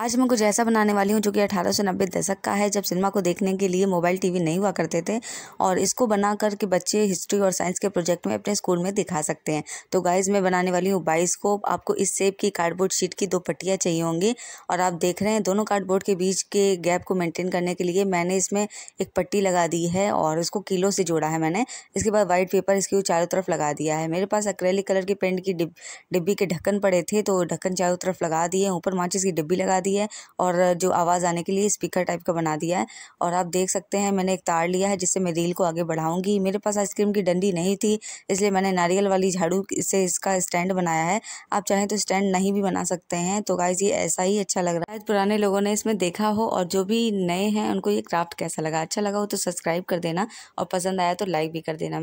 आज मैं कुछ ऐसा बनाने वाली हूँ जो कि अठारह सौ नब्बे दशक का है जब सिनेमा को देखने के लिए मोबाइल टीवी नहीं हुआ करते थे और इसको बना कर के बच्चे हिस्ट्री और साइंस के प्रोजेक्ट में अपने स्कूल में दिखा सकते हैं तो गाइज मैं बनाने वाली हूँ बाइस्कोप आपको इस सेप की कार्डबोर्ड शीट की दो पट्टियाँ चाहिए होंगी और आप देख रहे हैं दोनों कार्डबोर्ड के बीच के गैप को मेनटेन करने के लिए मैंने इसमें एक पट्टी लगा दी है और उसको किलो से जोड़ा है मैंने इसके बाद वाइट पेपर इसके चारों तरफ लगा दिया है मेरे पास अक्रेलिक कलर की पेंट की डिब्बी के ढक्कन पड़े थे तो ढक्कन चारों तरफ लगा दिए ऊपर माचिस की डिब्बी लगा दी दी है और जो आवाज़ आने के लिए स्पीकर टाइप का बना दिया है और आप देख सकते हैं मैंने एक तार लिया है जिससे मैं रील को आगे बढ़ाऊँगी मेरे पास आइसक्रीम की डंडी नहीं थी इसलिए मैंने नारियल वाली झाड़ू से इसका स्टैंड बनाया है आप चाहें तो स्टैंड नहीं भी बना सकते हैं तो गाइज़ ये ऐसा ही अच्छा लग रहा है पुराने लोगों ने इसमें देखा हो और जो भी नए हैं उनको ये क्राफ्ट कैसा लगा अच्छा लगा हो तो सब्सक्राइब कर देना और पसंद आया तो लाइक भी कर देना